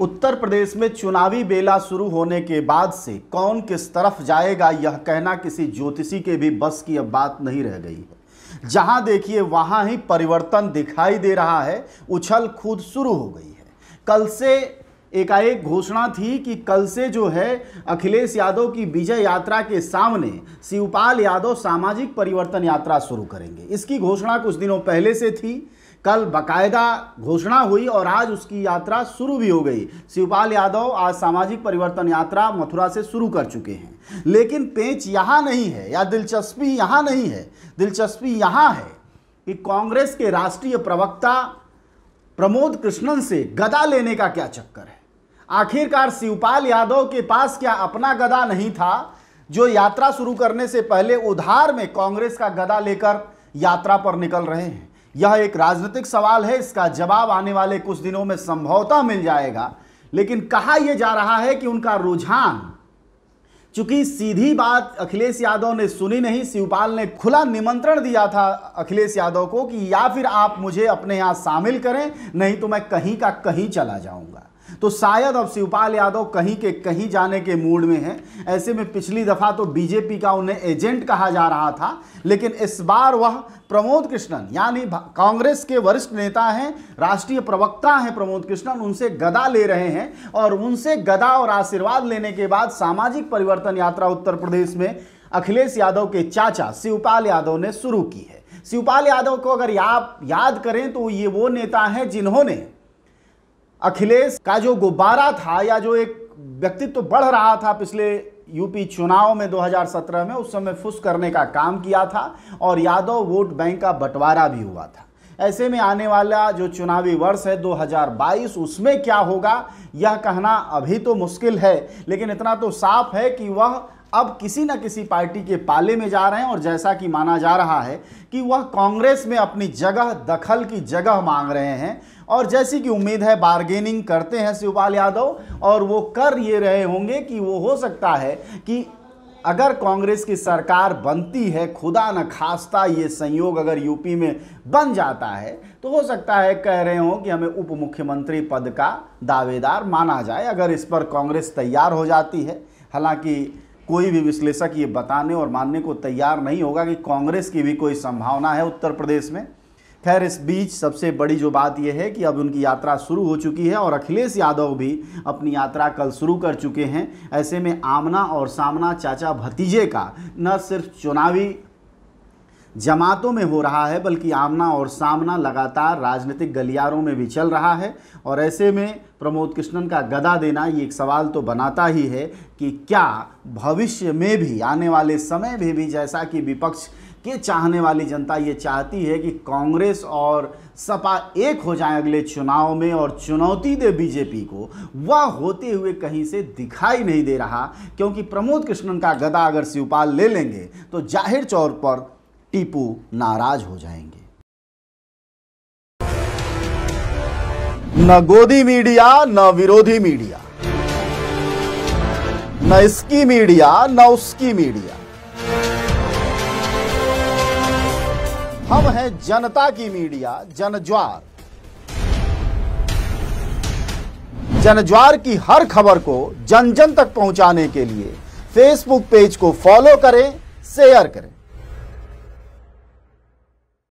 उत्तर प्रदेश में चुनावी बेला शुरू होने के बाद से कौन किस तरफ जाएगा यह कहना किसी ज्योतिषी के भी बस की अब बात नहीं रह गई है जहां देखिए वहां ही परिवर्तन दिखाई दे रहा है उछल खुद शुरू हो गई है कल से एकाएक घोषणा थी कि कल से जो है अखिलेश यादव की विजय यात्रा के सामने शिवपाल यादव सामाजिक परिवर्तन यात्रा शुरू करेंगे इसकी घोषणा कुछ दिनों पहले से थी कल बकायदा घोषणा हुई और आज उसकी यात्रा शुरू भी हो गई शिवपाल यादव आज सामाजिक परिवर्तन यात्रा मथुरा से शुरू कर चुके हैं लेकिन पेच यहाँ नहीं है या दिलचस्पी यहाँ नहीं है दिलचस्पी यहाँ है कि कांग्रेस के राष्ट्रीय प्रवक्ता प्रमोद कृष्णन से गदा लेने का क्या चक्कर आखिरकार शिवपाल यादव के पास क्या अपना गदा नहीं था जो यात्रा शुरू करने से पहले उधार में कांग्रेस का गदा लेकर यात्रा पर निकल रहे हैं यह एक राजनीतिक सवाल है इसका जवाब आने वाले कुछ दिनों में संभवतः मिल जाएगा लेकिन कहा यह जा रहा है कि उनका रुझान चूंकि सीधी बात अखिलेश यादव ने सुनी नहीं शिवपाल ने खुला निमंत्रण दिया था अखिलेश यादव को कि या फिर आप मुझे अपने यहां शामिल करें नहीं तो मैं कहीं का कहीं चला जाऊंगा तो शायद अब शिवपाल यादव कहीं के कहीं जाने के मूड में हैं ऐसे में पिछली दफ़ा तो बीजेपी का उन्हें एजेंट कहा जा रहा था लेकिन इस बार वह प्रमोद कृष्णन यानी कांग्रेस के वरिष्ठ नेता हैं राष्ट्रीय प्रवक्ता हैं प्रमोद कृष्णन उनसे गदा ले रहे हैं और उनसे गदा और आशीर्वाद लेने के बाद सामाजिक परिवर्तन यात्रा उत्तर प्रदेश में अखिलेश यादव के चाचा शिवपाल यादव ने शुरू की है शिवपाल यादव को अगर आप याद करें तो ये वो नेता हैं जिन्होंने अखिलेश का जो गुब्बारा था या जो एक व्यक्तित्व तो बढ़ रहा था पिछले यूपी चुनाव में 2017 में उस समय फुस करने का काम किया था और यादव वोट बैंक का बंटवारा भी हुआ था ऐसे में आने वाला जो चुनावी वर्ष है 2022 उसमें क्या होगा यह कहना अभी तो मुश्किल है लेकिन इतना तो साफ है कि वह अब किसी न किसी पार्टी के पाले में जा रहे हैं और जैसा कि माना जा रहा है कि वह कांग्रेस में अपनी जगह दखल की जगह मांग रहे हैं और जैसी कि उम्मीद है बार्गेनिंग करते हैं शिवपाल यादव और वो कर ये रहे होंगे कि वो हो सकता है कि अगर कांग्रेस की सरकार बनती है खुदा न खास्ता ये संयोग अगर यूपी में बन जाता है तो हो सकता है कह रहे हो कि हमें उप मुख्यमंत्री पद का दावेदार माना जाए अगर इस पर कांग्रेस तैयार हो जाती है हालांकि कोई भी विश्लेषक ये बताने और मानने को तैयार नहीं होगा कि कांग्रेस की भी कोई संभावना है उत्तर प्रदेश में खैर इस बीच सबसे बड़ी जो बात यह है कि अब उनकी यात्रा शुरू हो चुकी है और अखिलेश यादव भी अपनी यात्रा कल शुरू कर चुके हैं ऐसे में आमना और सामना चाचा भतीजे का न सिर्फ चुनावी जमातों में हो रहा है बल्कि आमना और सामना लगातार राजनीतिक गलियारों में भी चल रहा है और ऐसे में प्रमोद कृष्णन का गदा देना ये एक सवाल तो बनाता ही है कि क्या भविष्य में भी आने वाले समय में भी जैसा कि विपक्ष के चाहने वाली जनता ये चाहती है कि कांग्रेस और सपा एक हो जाए अगले चुनाव में और चुनौती दे बीजेपी को वह होते हुए कहीं से दिखाई नहीं दे रहा क्योंकि प्रमोद कृष्णन का गदा अगर शिवपाल ले लेंगे तो जाहिर तौर पर टीपू नाराज हो जाएंगे न गोदी मीडिया न विरोधी मीडिया न इसकी मीडिया न उसकी मीडिया हम हैं जनता की मीडिया जनज्वार जनज्वार की हर खबर को जन जन तक पहुंचाने के लिए फेसबुक पेज को फॉलो करें शेयर करें